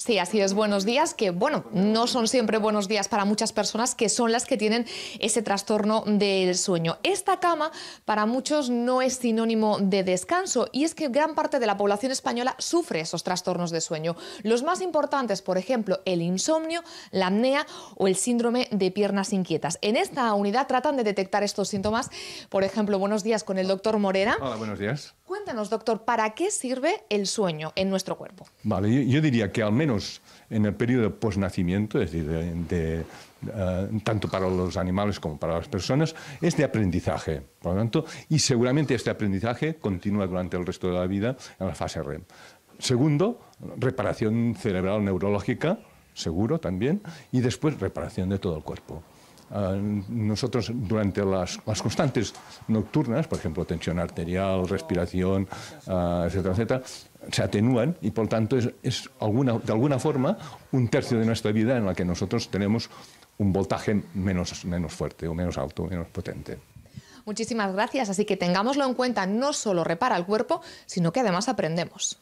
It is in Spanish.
Sí, así es, buenos días, que bueno, no son siempre buenos días para muchas personas que son las que tienen ese trastorno del sueño. Esta cama para muchos no es sinónimo de descanso y es que gran parte de la población española sufre esos trastornos de sueño. Los más importantes, por ejemplo, el insomnio, la apnea o el síndrome de piernas inquietas. En esta unidad tratan de detectar estos síntomas, por ejemplo, buenos días con el doctor Morera. Hola, buenos días. Cuéntanos, doctor, ¿para qué sirve el sueño en nuestro cuerpo? Vale, yo, diría que al menos en el periodo posnacimiento, es decir, de, eh, tanto para los animales como para las personas, es de aprendizaje. Por lo tanto, y seguramente este aprendizaje continúa durante el resto de la vida en la fase REM. Segundo, reparación cerebral neurológica, seguro también, y después reparación de todo el cuerpo. Ah, nosotros durante las, las, constantes nocturnas, por ejemplo, tensión arterial, respiración, ah, etcétera, etcétera, se atenúan y por tanto es, alguna, de alguna forma un tercio de nuestra vida en la que nosotros tenemos un voltaje menos, menos fuerte o menos alto, menos potente. Muchísimas gracias, así que tengámoslo en cuenta, no solo repara el cuerpo, sino que además aprendemos.